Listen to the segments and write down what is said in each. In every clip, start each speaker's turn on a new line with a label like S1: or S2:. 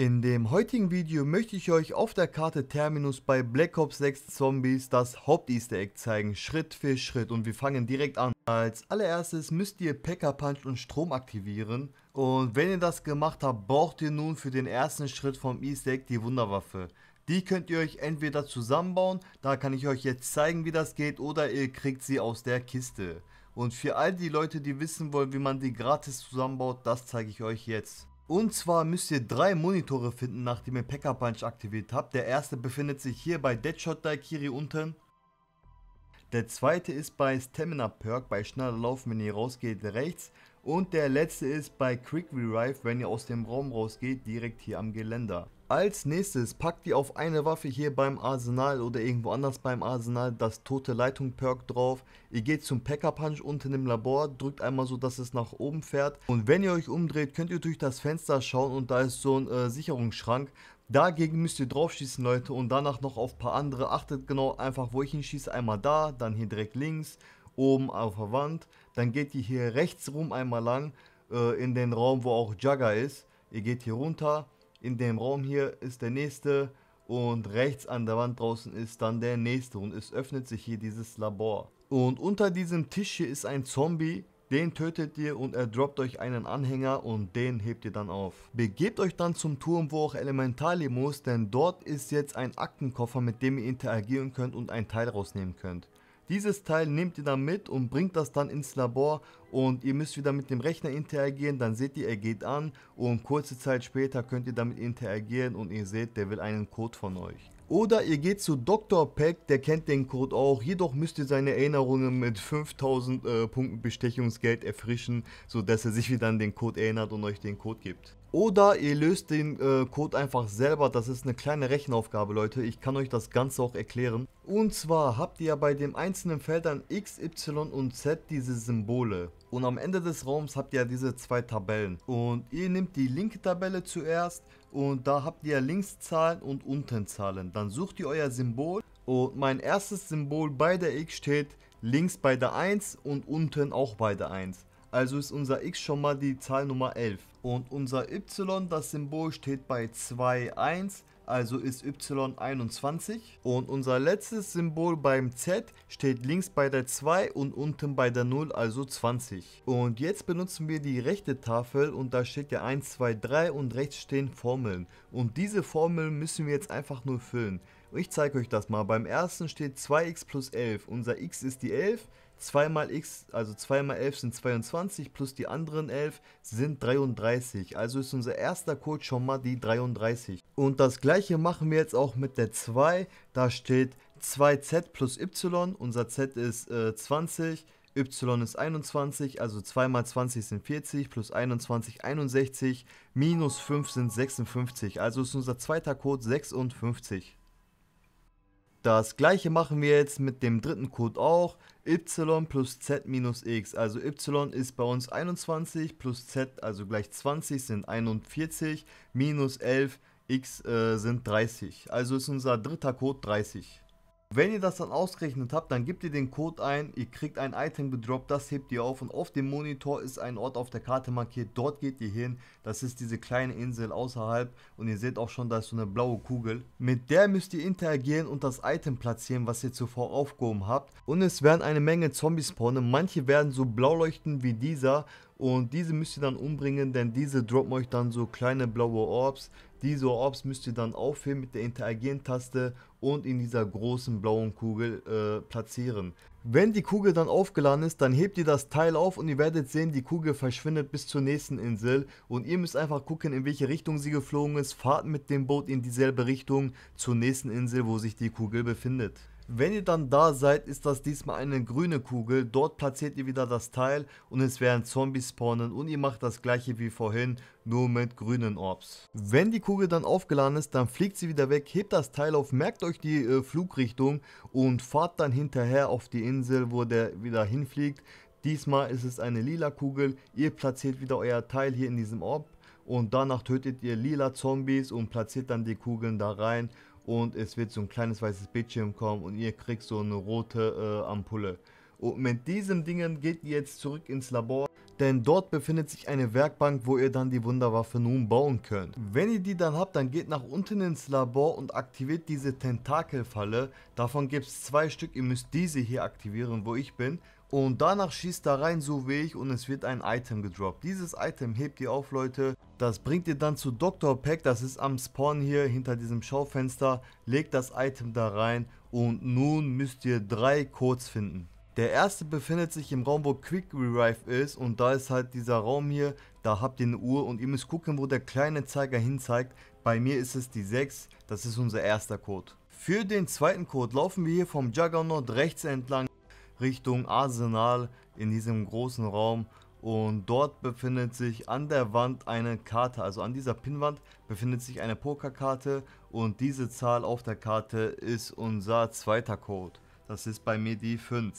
S1: In dem heutigen Video möchte ich euch auf der Karte Terminus bei Black Ops 6 Zombies das Haupt-Easter Egg zeigen, Schritt für Schritt und wir fangen direkt an. Als allererstes müsst ihr Packer Punch und Strom aktivieren und wenn ihr das gemacht habt, braucht ihr nun für den ersten Schritt vom Easter Egg die Wunderwaffe. Die könnt ihr euch entweder zusammenbauen, da kann ich euch jetzt zeigen wie das geht oder ihr kriegt sie aus der Kiste. Und für all die Leute, die wissen wollen, wie man die gratis zusammenbaut, das zeige ich euch jetzt. Und zwar müsst ihr drei Monitore finden, nachdem ihr Packer Punch aktiviert habt. Der erste befindet sich hier bei Deadshot Daikiri unten. Der zweite ist bei Stamina Perk, bei schneller Laufen, wenn ihr rausgeht, rechts. Und der letzte ist bei Quick Revive, wenn ihr aus dem Raum rausgeht, direkt hier am Geländer. Als nächstes packt ihr auf eine Waffe hier beim Arsenal oder irgendwo anders beim Arsenal das tote Leitung Perk drauf. Ihr geht zum Packer Punch unten im Labor, drückt einmal so, dass es nach oben fährt. Und wenn ihr euch umdreht, könnt ihr durch das Fenster schauen und da ist so ein äh, Sicherungsschrank. Dagegen müsst ihr drauf schießen, Leute, und danach noch auf ein paar andere. Achtet genau einfach, wo ich ihn schieße. Einmal da, dann hier direkt links, oben auf der Wand. Dann geht ihr hier rechts rum einmal lang äh, in den Raum, wo auch Jagger ist. Ihr geht hier runter in dem Raum hier ist der nächste und rechts an der Wand draußen ist dann der nächste und es öffnet sich hier dieses Labor. Und unter diesem Tisch hier ist ein Zombie, den tötet ihr und er droppt euch einen Anhänger und den hebt ihr dann auf. Begebt euch dann zum Turm, wo auch Elementali muss, denn dort ist jetzt ein Aktenkoffer, mit dem ihr interagieren könnt und einen Teil rausnehmen könnt. Dieses Teil nehmt ihr dann mit und bringt das dann ins Labor und ihr müsst wieder mit dem Rechner interagieren, dann seht ihr, er geht an und kurze Zeit später könnt ihr damit interagieren und ihr seht, der will einen Code von euch. Oder ihr geht zu Dr. Peck, der kennt den Code auch, jedoch müsst ihr seine Erinnerungen mit 5000 äh, Punkten Bestechungsgeld erfrischen, sodass er sich wieder an den Code erinnert und euch den Code gibt. Oder ihr löst den äh, Code einfach selber. Das ist eine kleine Rechenaufgabe, Leute. Ich kann euch das Ganze auch erklären. Und zwar habt ihr bei den einzelnen Feldern X, Y und Z diese Symbole. Und am Ende des Raums habt ihr diese zwei Tabellen. Und ihr nehmt die linke Tabelle zuerst. Und da habt ihr links Zahlen und unten Zahlen. Dann sucht ihr euer Symbol. Und mein erstes Symbol bei der X steht links bei der 1 und unten auch bei der 1. Also ist unser x schon mal die Zahl Nummer 11. Und unser y, das Symbol steht bei 2, 1, also ist y 21. Und unser letztes Symbol beim z steht links bei der 2 und unten bei der 0, also 20. Und jetzt benutzen wir die rechte Tafel und da steht ja 1, 2, 3 und rechts stehen Formeln. Und diese Formeln müssen wir jetzt einfach nur füllen ich zeige euch das mal. Beim ersten steht 2x plus 11. Unser x ist die 11. 2 mal x, also 2 mal 11 sind 22, plus die anderen 11 sind 33. Also ist unser erster Code schon mal die 33. Und das gleiche machen wir jetzt auch mit der 2. Da steht 2z plus y, unser z ist äh, 20, y ist 21, also 2 mal 20 sind 40, plus 21 61, minus 5 sind 56. Also ist unser zweiter Code 56. Das gleiche machen wir jetzt mit dem dritten Code auch. y plus z minus x. Also y ist bei uns 21 plus z, also gleich 20 sind 41 minus 11 x äh, sind 30. Also ist unser dritter Code 30. Wenn ihr das dann ausgerechnet habt, dann gebt ihr den Code ein, ihr kriegt ein Item gedroppt, das hebt ihr auf und auf dem Monitor ist ein Ort auf der Karte markiert, dort geht ihr hin, das ist diese kleine Insel außerhalb und ihr seht auch schon, da ist so eine blaue Kugel. Mit der müsst ihr interagieren und das Item platzieren, was ihr zuvor aufgehoben habt und es werden eine Menge Zombies spawnen, manche werden so blau leuchten wie dieser und diese müsst ihr dann umbringen, denn diese droppen euch dann so kleine blaue Orbs. Diese Orbs müsst ihr dann aufheben mit der Interagieren-Taste und in dieser großen blauen Kugel äh, platzieren. Wenn die Kugel dann aufgeladen ist, dann hebt ihr das Teil auf und ihr werdet sehen, die Kugel verschwindet bis zur nächsten Insel und ihr müsst einfach gucken, in welche Richtung sie geflogen ist, fahrt mit dem Boot in dieselbe Richtung zur nächsten Insel, wo sich die Kugel befindet. Wenn ihr dann da seid, ist das diesmal eine grüne Kugel. Dort platziert ihr wieder das Teil und es werden Zombies spawnen und ihr macht das gleiche wie vorhin, nur mit grünen Orbs. Wenn die Kugel dann aufgeladen ist, dann fliegt sie wieder weg, hebt das Teil auf, merkt euch die äh, Flugrichtung und fahrt dann hinterher auf die Insel, wo der wieder hinfliegt. Diesmal ist es eine lila Kugel, ihr platziert wieder euer Teil hier in diesem Orb und danach tötet ihr lila Zombies und platziert dann die Kugeln da rein und es wird so ein kleines weißes Bildschirm kommen und ihr kriegt so eine rote äh, Ampulle. Und mit diesen Dingen geht ihr jetzt zurück ins Labor denn dort befindet sich eine Werkbank, wo ihr dann die Wunderwaffe nun bauen könnt. Wenn ihr die dann habt, dann geht nach unten ins Labor und aktiviert diese Tentakelfalle. Davon gibt es zwei Stück, ihr müsst diese hier aktivieren, wo ich bin. Und danach schießt da rein, so wie ich, und es wird ein Item gedroppt. Dieses Item hebt ihr auf, Leute. Das bringt ihr dann zu Dr. Pack, das ist am Spawn hier hinter diesem Schaufenster. Legt das Item da rein und nun müsst ihr drei Codes finden. Der erste befindet sich im Raum, wo Quick Revive ist und da ist halt dieser Raum hier, da habt ihr eine Uhr und ihr müsst gucken, wo der kleine Zeiger hin zeigt. Bei mir ist es die 6, das ist unser erster Code. Für den zweiten Code laufen wir hier vom Juggernaut rechts entlang Richtung Arsenal in diesem großen Raum und dort befindet sich an der Wand eine Karte, also an dieser Pinwand befindet sich eine Pokerkarte und diese Zahl auf der Karte ist unser zweiter Code. Das ist bei mir die 5.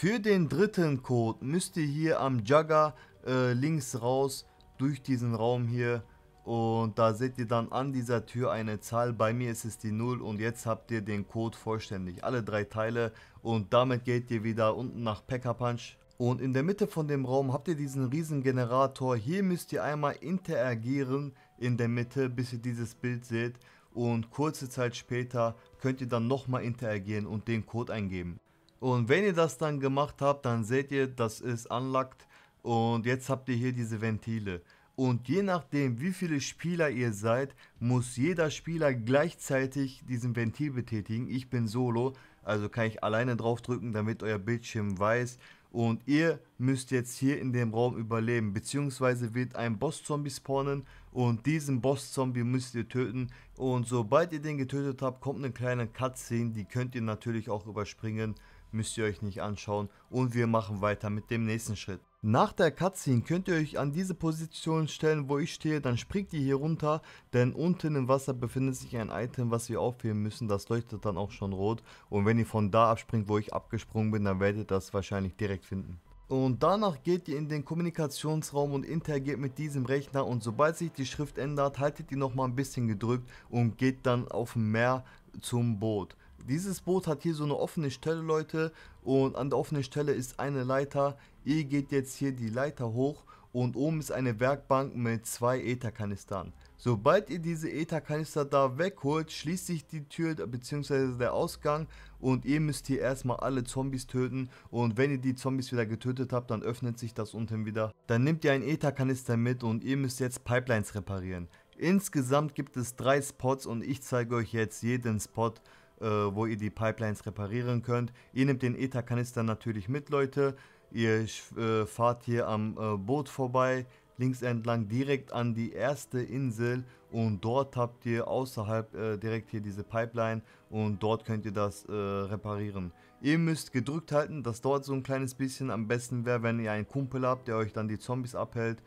S1: Für den dritten Code müsst ihr hier am Jugger äh, links raus durch diesen Raum hier und da seht ihr dann an dieser Tür eine Zahl. Bei mir ist es die 0 und jetzt habt ihr den Code vollständig. Alle drei Teile und damit geht ihr wieder unten nach Packer Punch. Und in der Mitte von dem Raum habt ihr diesen riesen Generator. Hier müsst ihr einmal interagieren in der Mitte, bis ihr dieses Bild seht. Und kurze Zeit später könnt ihr dann nochmal interagieren und den Code eingeben. Und wenn ihr das dann gemacht habt, dann seht ihr, das ist unlocked und jetzt habt ihr hier diese Ventile. Und je nachdem, wie viele Spieler ihr seid, muss jeder Spieler gleichzeitig diesen Ventil betätigen. Ich bin solo, also kann ich alleine draufdrücken, damit euer Bildschirm weiß. Und ihr müsst jetzt hier in dem Raum überleben, beziehungsweise wird ein Boss-Zombie spawnen und diesen Boss-Zombie müsst ihr töten. Und sobald ihr den getötet habt, kommt eine kleine Cutscene, die könnt ihr natürlich auch überspringen müsst ihr euch nicht anschauen und wir machen weiter mit dem nächsten Schritt. Nach der Cutscene könnt ihr euch an diese Position stellen, wo ich stehe, dann springt ihr hier runter, denn unten im Wasser befindet sich ein Item, was wir aufheben müssen, das leuchtet dann auch schon rot und wenn ihr von da abspringt, wo ich abgesprungen bin, dann werdet ihr das wahrscheinlich direkt finden. Und danach geht ihr in den Kommunikationsraum und interagiert mit diesem Rechner und sobald sich die Schrift ändert, haltet ihr nochmal ein bisschen gedrückt und geht dann auf dem Meer zum Boot. Dieses Boot hat hier so eine offene Stelle, Leute. Und an der offenen Stelle ist eine Leiter. Ihr geht jetzt hier die Leiter hoch. Und oben ist eine Werkbank mit zwei Etherkanistern. Sobald ihr diese Etherkanister da wegholt, schließt sich die Tür bzw. der Ausgang und ihr müsst hier erstmal alle Zombies töten und wenn ihr die Zombies wieder getötet habt, dann öffnet sich das unten wieder. Dann nehmt ihr einen Etherkanister mit und ihr müsst jetzt Pipelines reparieren. Insgesamt gibt es drei Spots und ich zeige euch jetzt jeden Spot äh, wo ihr die Pipelines reparieren könnt. Ihr nehmt den ETA-Kanister natürlich mit, Leute. Ihr äh, fahrt hier am äh, Boot vorbei, links entlang direkt an die erste Insel und dort habt ihr außerhalb äh, direkt hier diese Pipeline und dort könnt ihr das äh, reparieren. Ihr müsst gedrückt halten, das dauert so ein kleines bisschen, am besten wäre, wenn ihr einen Kumpel habt, der euch dann die Zombies abhält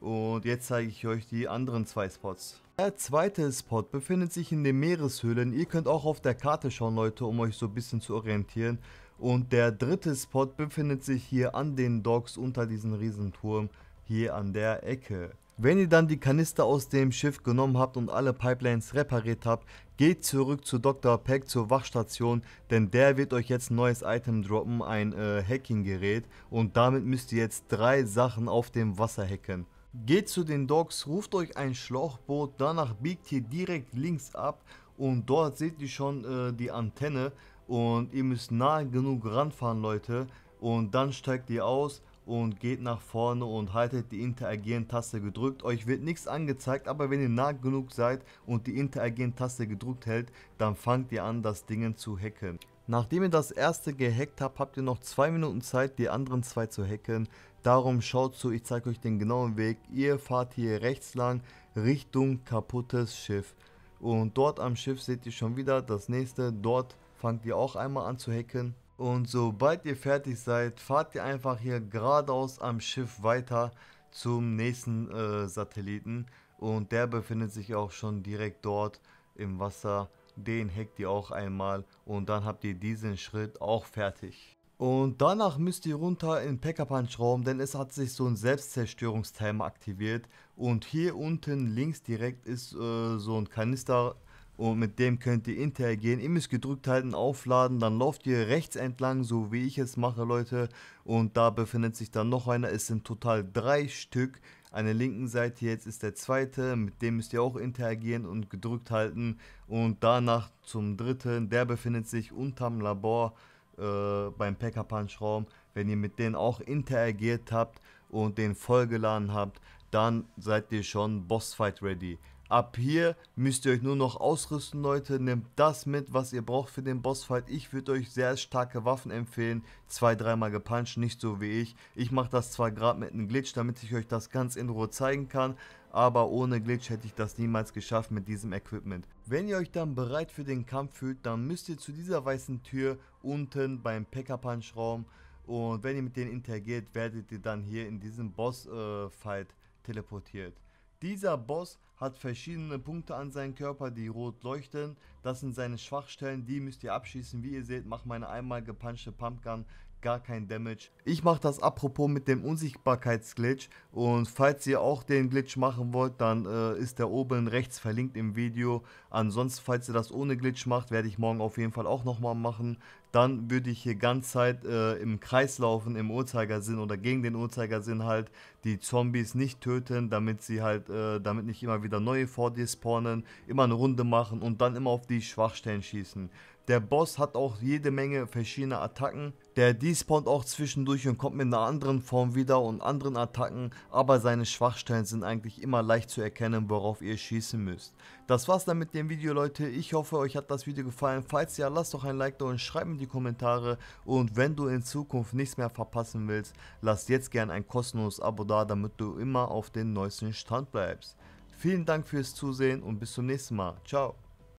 S1: und jetzt zeige ich euch die anderen zwei Spots. Der zweite Spot befindet sich in den Meereshöhlen. Ihr könnt auch auf der Karte schauen, Leute, um euch so ein bisschen zu orientieren. Und der dritte Spot befindet sich hier an den Docks unter diesem Riesenturm hier an der Ecke. Wenn ihr dann die Kanister aus dem Schiff genommen habt und alle Pipelines repariert habt, geht zurück zu Dr. Peck zur Wachstation, denn der wird euch jetzt ein neues Item droppen, ein äh, Hacking-Gerät und damit müsst ihr jetzt drei Sachen auf dem Wasser hacken. Geht zu den Docks, ruft euch ein Schlauchboot, danach biegt ihr direkt links ab und dort seht ihr schon äh, die Antenne und ihr müsst nahe genug ranfahren Leute und dann steigt ihr aus und geht nach vorne und haltet die Interagieren-Taste gedrückt. Euch wird nichts angezeigt, aber wenn ihr nah genug seid und die Interagieren-Taste gedrückt hält, dann fangt ihr an, das Ding zu hacken. Nachdem ihr das erste gehackt habt, habt ihr noch zwei Minuten Zeit, die anderen zwei zu hacken. Darum schaut zu, ich zeige euch den genauen Weg. Ihr fahrt hier rechts lang Richtung kaputtes Schiff. Und dort am Schiff seht ihr schon wieder das nächste. Dort fangt ihr auch einmal an zu hacken. Und sobald ihr fertig seid, fahrt ihr einfach hier geradeaus am Schiff weiter zum nächsten äh, Satelliten. Und der befindet sich auch schon direkt dort im Wasser. Den hackt ihr auch einmal und dann habt ihr diesen Schritt auch fertig. Und danach müsst ihr runter in Packer Punch Raum, denn es hat sich so ein Selbstzerstörungstimer aktiviert. Und hier unten links direkt ist äh, so ein Kanister und mit dem könnt ihr interagieren. Ihr müsst gedrückt halten, aufladen, dann lauft ihr rechts entlang, so wie ich es mache, Leute. Und da befindet sich dann noch einer. Es sind total drei Stück. An der linken Seite jetzt ist der zweite, mit dem müsst ihr auch interagieren und gedrückt halten. Und danach zum dritten, der befindet sich unterm Labor. Äh, beim Packer Punch Raum, wenn ihr mit denen auch interagiert habt und den vollgeladen habt, dann seid ihr schon boss fight ready. Ab hier müsst ihr euch nur noch ausrüsten, Leute. Nehmt das mit, was ihr braucht für den Bossfight. Ich würde euch sehr starke Waffen empfehlen. Zwei, dreimal gepuncht, nicht so wie ich. Ich mache das zwar gerade mit einem Glitch, damit ich euch das ganz in Ruhe zeigen kann aber ohne Glitch hätte ich das niemals geschafft mit diesem Equipment. Wenn ihr euch dann bereit für den Kampf fühlt, dann müsst ihr zu dieser weißen Tür unten beim Packer punch Raum und wenn ihr mit denen interagiert, werdet ihr dann hier in diesem Boss-Fight teleportiert. Dieser Boss hat verschiedene Punkte an seinem Körper, die rot leuchten. Das sind seine Schwachstellen, die müsst ihr abschießen. Wie ihr seht, macht meine einmal gepunchte Pumpgun gar kein Damage. Ich mache das apropos mit dem Unsichtbarkeitsglitch und falls ihr auch den Glitch machen wollt, dann äh, ist der oben rechts verlinkt im Video. Ansonsten, falls ihr das ohne Glitch macht, werde ich morgen auf jeden Fall auch nochmal machen. Dann würde ich hier ganz Zeit äh, im Kreis laufen, im Uhrzeigersinn oder gegen den Uhrzeigersinn halt die Zombies nicht töten, damit sie halt, äh, damit nicht immer wieder neue vor dir spawnen, immer eine Runde machen und dann immer auf die Schwachstellen schießen. Der Boss hat auch jede Menge verschiedene Attacken. Der despawnt auch zwischendurch und kommt mit einer anderen Form wieder und anderen Attacken, aber seine Schwachstellen sind eigentlich immer leicht zu erkennen, worauf ihr schießen müsst. Das war's dann mit dem Video, Leute. Ich hoffe, euch hat das Video gefallen. Falls ja, lasst doch ein Like da und schreibt mir die Kommentare. Und wenn du in Zukunft nichts mehr verpassen willst, lass jetzt gerne ein kostenloses Abo da, damit du immer auf den neuesten Stand bleibst. Vielen Dank fürs Zusehen und bis zum nächsten Mal. Ciao.